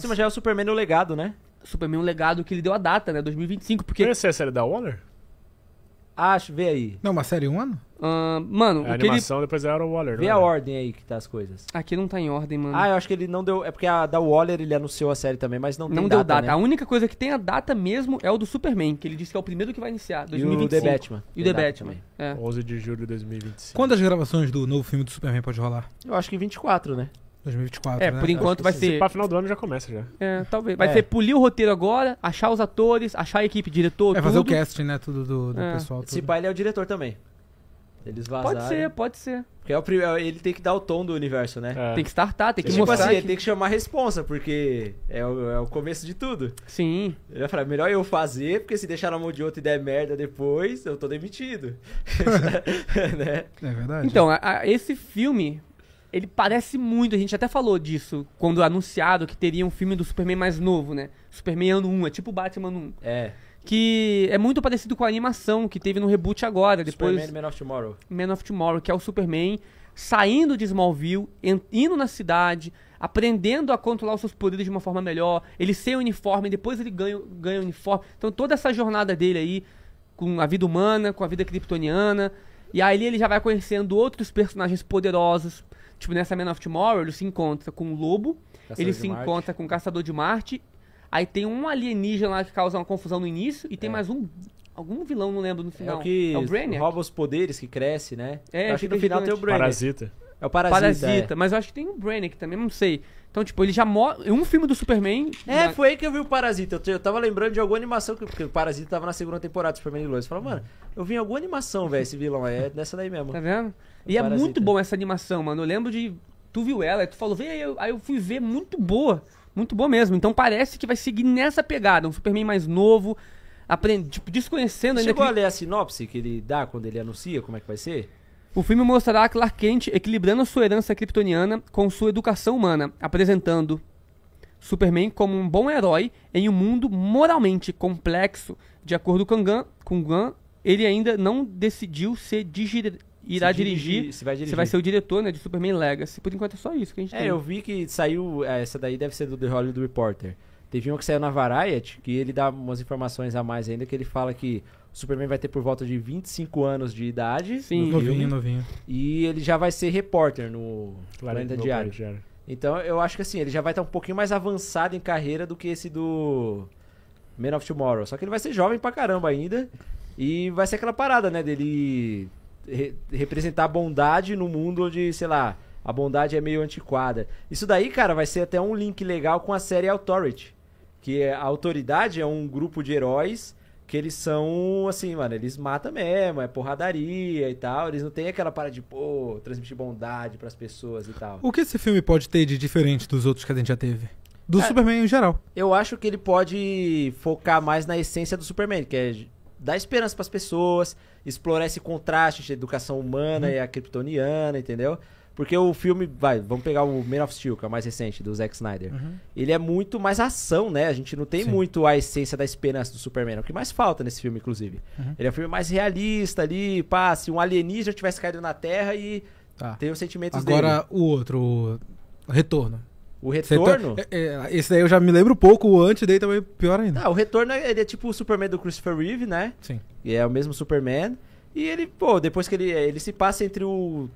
Sim, mas já é o Superman o legado, né? Superman o legado que ele deu a data, né? 2025, porque... Conhece a série da Warner? Acho, vê aí. Não, uma série um ano? Uh, mano, é, a animação depois era é o Waller. Vê a é? ordem aí que tá as coisas. Aqui não tá em ordem, mano. Ah, eu acho que ele não deu. É porque a da Waller ele anunciou a série também, mas não, não tem data. Não deu data. Né? A única coisa que tem a data mesmo é o do Superman, que ele disse que é o primeiro que vai iniciar. 2025. E o The Batman. E o The, The Batman. Batman. É. 11 de julho de 2025. Quantas gravações do novo filme do Superman pode rolar? Eu acho que 24, né? 2024. É, né? por enquanto vai ser. para final do ano já começa já. É, talvez. Vai é. ser polir o roteiro agora, achar os atores, achar a equipe, diretor. É fazer o casting, né? Tudo do, do é. pessoal. Tudo. Se ele é o diretor também. Eles vazaram. Pode ser, pode ser. Porque é o primeiro, ele tem que dar o tom do universo, né? É. Tem que startar, tem que tipo mostrar. Assim, que... tem que chamar a responsa, porque é o, é o começo de tudo. Sim. Ele vai falar, melhor eu fazer, porque se deixar na mão de outro e der merda depois, eu tô demitido. né? É verdade. Então, a, a, esse filme, ele parece muito, a gente até falou disso, quando anunciado que teria um filme do Superman mais novo, né? Superman ano 1, é tipo Batman ano 1. É. Que é muito parecido com a animação que teve no reboot agora, depois... Superman Man of Tomorrow. Man of Tomorrow, que é o Superman saindo de Smallville, indo na cidade, aprendendo a controlar os seus poderes de uma forma melhor, ele sem uniforme, depois ele ganha, ganha o uniforme. Então toda essa jornada dele aí, com a vida humana, com a vida kryptoniana e aí ele já vai conhecendo outros personagens poderosos. Tipo, nessa Man of Tomorrow, ele se encontra com o Lobo, Caçador ele se Marte. encontra com o Caçador de Marte. Aí tem um alienígena lá que causa uma confusão no início e tem é. mais um algum vilão, não lembro, no é final. É o que é o rouba os poderes, que cresce, né? É, Eu acho que no final tem o Brainiac. Parasita. É o Parasita. Parasita. É. Mas eu acho que tem um que também, não sei. Então, tipo, ele já mora. É um filme do Superman. É, na... foi aí que eu vi o Parasita. Eu, eu tava lembrando de alguma animação, que, porque o Parasita tava na segunda temporada do Superman e Lois. Eu falei, mano, eu vi em alguma animação, velho, esse vilão. É nessa daí mesmo. Tá vendo? e é muito bom essa animação, mano. Eu lembro de. Tu viu ela, tu falou, vem aí. Eu, aí eu fui ver, muito boa. Muito boa mesmo. Então parece que vai seguir nessa pegada. Um Superman mais novo. Aprende, tipo, desconhecendo Chegou ainda. Chegou a ler a sinopse que ele dá quando ele anuncia como é que vai ser? O filme mostrará Clark Kent equilibrando sua herança kryptoniana com sua educação humana, apresentando Superman como um bom herói em um mundo moralmente complexo. De acordo com Gunn, com Gunn ele ainda não decidiu se irá se dirigir, dirigir, se vai dirigir. vai ser o diretor né, de Superman Legacy. Por enquanto é só isso que a gente é, tem. É, eu vi que saiu. É, essa daí deve ser do The Hollywood Reporter. Teve um que saiu na Variety, que ele dá umas informações a mais ainda, que ele fala que Superman vai ter por volta de 25 anos de idade. Sim, novinho, novinho. E ele já vai ser repórter no Planeta Diário. Diário. Então eu acho que assim, ele já vai estar um pouquinho mais avançado em carreira do que esse do Man of Tomorrow. Só que ele vai ser jovem pra caramba ainda. E vai ser aquela parada, né, dele re representar a bondade no mundo onde, sei lá, a bondade é meio antiquada. Isso daí, cara, vai ser até um link legal com a série Authority. Que é, a Autoridade é um grupo de heróis que eles são, assim, mano, eles matam mesmo, é porradaria e tal. Eles não têm aquela parada de, pô, transmitir bondade pras pessoas e tal. O que esse filme pode ter de diferente dos outros que a gente já teve? Do é, Superman em geral. Eu acho que ele pode focar mais na essência do Superman, que é dar esperança pras pessoas, explorar esse contraste entre a educação humana uhum. e a kryptoniana, entendeu? Porque o filme, vai, vamos pegar o Man of Steel, que é o mais recente, do Zack Snyder. Uhum. Ele é muito mais ação, né? A gente não tem Sim. muito a essência da esperança do Superman. É o que mais falta nesse filme, inclusive. Uhum. Ele é um filme mais realista ali, pá, se um alienígena tivesse caído na Terra e tá. tem os sentimentos Agora, dele. Agora o outro, o Retorno. O retorno. Tá, é, é, esse daí eu já me lembro um pouco, o antes daí também pior ainda. Ah, o retorno ele é tipo o Superman do Christopher Reeve, né? Sim. E é o mesmo Superman. E ele, pô, depois que ele. Ele se passa entre o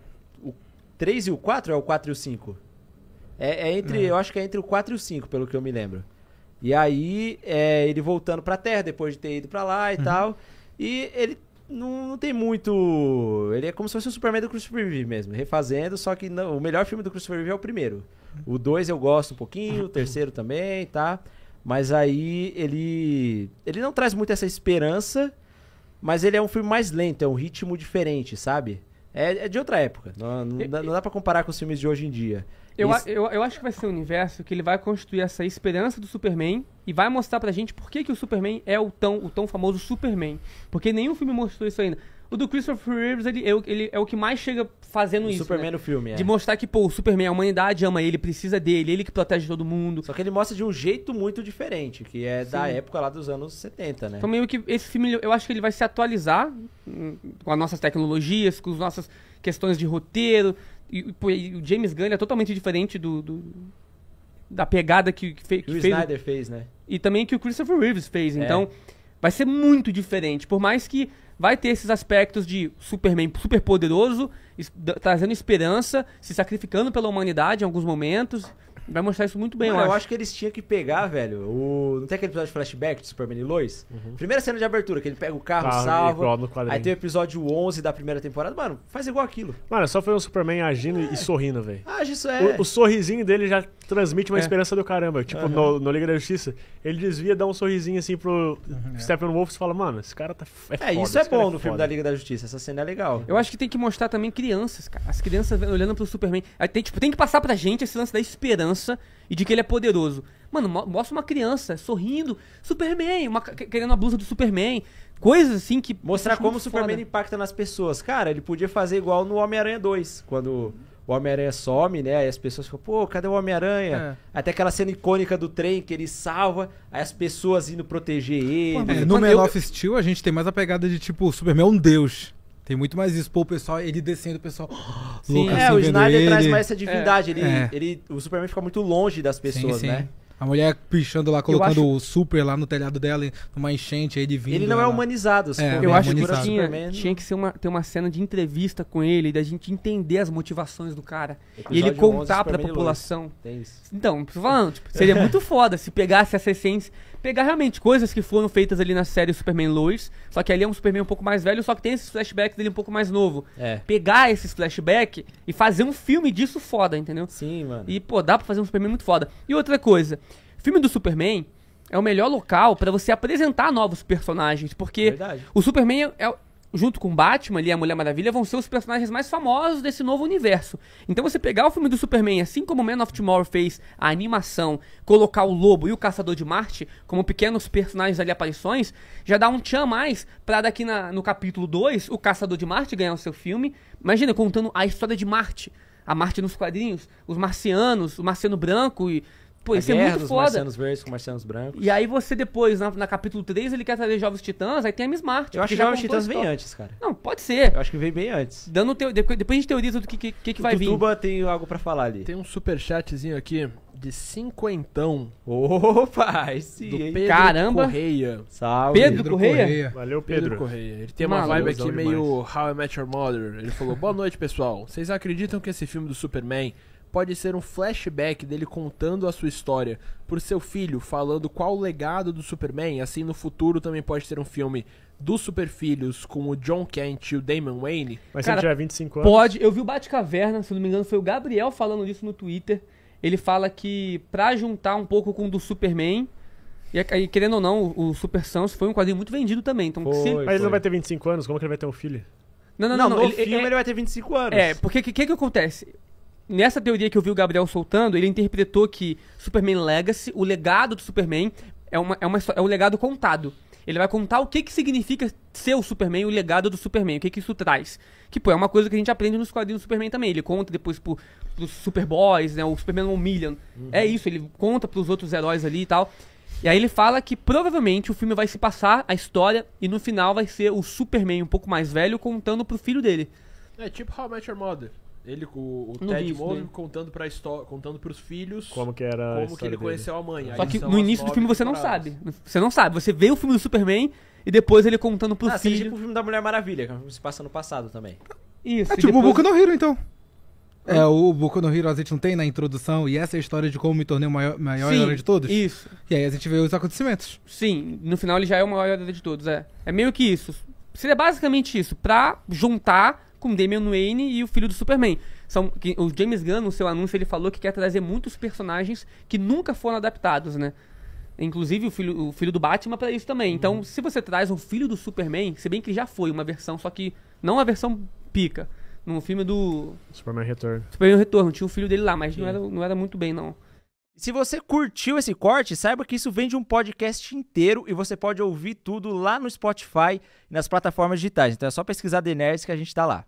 3 e o 4 é o 4 e o 5? É, é entre, uhum. eu acho que é entre o 4 e o 5, pelo que eu me lembro. E aí, é, ele voltando pra Terra, depois de ter ido pra lá e uhum. tal. E ele não, não, tem muito. Ele é como se fosse o Superman do Christopher Reeve mesmo, refazendo, só que não, o melhor filme do Christopher Reeve é o primeiro. O dois eu gosto um pouquinho, o terceiro também, tá? Mas aí ele. Ele não traz muito essa esperança, mas ele é um filme mais lento, é um ritmo diferente, sabe? é, é de outra época. Não, não, dá, não dá pra comparar com os filmes de hoje em dia. Eu, Isso... eu, eu acho que vai ser um universo que ele vai construir essa esperança do Superman e vai mostrar pra gente por que, que o Superman é o tão, o tão famoso Superman. Porque nenhum filme mostrou isso ainda. O do Christopher Reeves, ele, é ele é o que mais chega fazendo o isso. Superman né? no filme, é. De mostrar que, pô, o Superman, a humanidade ama ele, precisa dele, ele que protege todo mundo. Só que ele mostra de um jeito muito diferente, que é Sim. da época lá dos anos 70, né? Então, meio que esse filme, eu acho que ele vai se atualizar hum, com as nossas tecnologias, com as nossas questões de roteiro. E, pô, e o James Gunn é totalmente diferente do, do da pegada que, que, fe, que o fez. O Snyder fez, né? E também que o Christopher Reeves fez. É. Então, vai ser muito diferente. Por mais que vai ter esses aspectos de Superman super poderoso, es trazendo esperança, se sacrificando pela humanidade em alguns momentos Vai mostrar isso muito bem, Mano, eu, eu acho. que eles tinham que pegar, velho, o... Não tem aquele episódio de flashback do Superman e Lois? Uhum. Primeira cena de abertura, que ele pega o carro, carro salva. Aí tem o episódio 11 da primeira temporada. Mano, faz igual aquilo. Mano, é só foi o Superman agindo é. e sorrindo, velho. Ah, isso é. O, o, sorrisinho dele já transmite uma é. esperança do caramba. Tipo, uhum. no, no Liga da Justiça, ele desvia, dá um sorrisinho assim pro uhum, Steppenwolf e fala, mano, esse cara tá. É, é, foda, isso é, é bom no filme da Liga da Justiça. Essa cena é legal. Eu acho que tem que mostrar também crianças, cara. As crianças olhando pro Superman. Aí tem, tipo, tem que passar pra gente esse lance da esperança criança e de que ele é poderoso. Mano, mostra uma criança sorrindo, Superman, uma, querendo a blusa do Superman, coisas assim que. Mostrar como o Superman impacta nas pessoas. Cara, ele podia fazer igual no Homem-Aranha 2, quando o Homem-Aranha some, né? Aí as pessoas ficam, pô, cadê o Homem-Aranha? É. Até aquela cena icônica do trem que ele salva, aí as pessoas indo proteger ele. é, no Man eu... of Steel a gente tem mais a pegada de tipo, o Superman é um deus. Tem muito mais isso. Pô, o pessoal, ele descendo, o pessoal. Sim, louco, é, assim, o Snyder ele. traz mais essa divindade. É, ele, é. ele, o Superman fica muito longe das pessoas, sim, sim. né? A mulher pichando lá, colocando acho... o super lá no telhado dela, numa enchente, aí ele vindo. Ele não é humanizado, é, é, Eu acho que tinha, tinha que ser uma, ter uma cena de entrevista com ele, da gente entender as motivações do cara. Episódio e ele contar 11, pra população. Tem isso. Então, falando, tipo, seria muito foda se pegasse essa essência pegar realmente coisas que foram feitas ali na série Superman Lois, só que ali é um Superman um pouco mais velho, só que tem esses flashbacks dele um pouco mais novo. É. Pegar esses flashbacks e fazer um filme disso foda, entendeu? Sim, mano. E, pô, dá pra fazer um Superman muito foda. E outra coisa, filme do Superman é o melhor local para você apresentar novos personagens, porque Verdade. o Superman é, é, junto com Batman e a Mulher Maravilha, vão ser os personagens mais famosos desse novo universo. Então você pegar o filme do Superman, assim como Man of Tomorrow fez a animação, colocar o Lobo e o Caçador de Marte como pequenos personagens ali aparições, já dá um tchan mais pra daqui na, no capítulo 2, o Caçador de Marte ganhar o seu filme. Imagina, contando a história de Marte. A Marte nos quadrinhos, os marcianos, o marciano branco e Pô, isso é muito dos foda. Marcianos Verdes com Marcianos Brancos. E aí você depois, na, na capítulo 3, ele quer trazer Jovens Titãs, aí tem a Miss Marte. Eu acho que Jovens Titãs vem antes, cara. Não, pode ser. Eu acho que vem bem antes. Dando teo, depois, depois a gente teoriza do que, que, que, vai Tutuba vir. Tuba tem algo para falar ali. Tem um super chatzinho aqui de cinquentão. Opa, esse do Pedro Caramba. Correia. Salve. Pedro, Pedro Correia? Correia. Valeu, Pedro. Pedro Correia. Ele tem uma vibe aqui meio demais. How I Met Your Mother. Ele falou, boa noite, pessoal. Vocês acreditam que esse filme do Superman pode ser um flashback dele contando a sua história por seu filho, falando qual o legado do Superman. Assim, no futuro também pode ser um filme dos Superfilhos com o John Kent e o Damon Wayne. Mas Cara, já tiver 25 anos. Pode. Eu vi o Batcaverna, se não me engano, foi o Gabriel falando isso no Twitter. Ele fala que pra juntar um pouco com o do Superman. E, querendo ou não, o Super Sans foi um quadrinho muito vendido também. Então, foi, se... Mas ele não vai ter 25 anos, como que ele vai ter um filho? Não, não, não. não, não no ele, filme é... ele vai ter 25 anos. É, porque o que, que, que acontece? nessa teoria que eu vi o Gabriel soltando, ele interpretou que Superman Legacy, o legado do Superman, é, uma, é, uma, é um legado contado. Ele vai contar o que, que significa ser o Superman, o legado do Superman, o que, que isso traz. Que, tipo, pô, é uma coisa que a gente aprende nos quadrinhos do Superman também. Ele conta depois pro, pros Superboys, né? O Superman One é Uhum. É isso, ele conta pros outros heróis ali e tal. E aí ele fala que provavelmente o filme vai se passar, a história, e no final vai ser o Superman um pouco mais velho contando pro filho dele. É tipo How I Met Your Mother. Ele com o, o Ted Mosby né? contando para contando para os filhos como que era como que ele dele. conheceu a mãe. Só Aí que no início do filme você não sabe. Você não sabe. Você vê o filme do Superman e depois ele contando pro ah, filho. tipo o filme da Mulher Maravilha, que se passa no passado também. Isso. É tipo depois... o Boku no Hero, então. É, o Boku no Hero a gente não tem na introdução, e essa é a história de como me tornei o maior, maior Sim, herói de todos. Isso. E aí a gente vê os acontecimentos. Sim, no final ele já é o maior herói de todos, é. É meio que isso. Seria basicamente isso, pra juntar com Damian Wayne e o filho do Superman. São, que, o James Gunn, no seu anúncio, ele falou que quer trazer muitos personagens que nunca foram adaptados, né? Inclusive o filho, o filho do Batman para isso também. Então, uhum. Então, se você traz um filho do Superman, se bem que já foi uma versão, só que não a versão pica. No filme do. Superman Retorno. Superman Retorno, tinha o filho dele lá, mas não era, não era muito bem, não. Se você curtiu esse corte, saiba que isso vem de um podcast inteiro e você pode ouvir tudo lá no Spotify e nas plataformas digitais. Então é só pesquisar The Nerds que a gente está lá.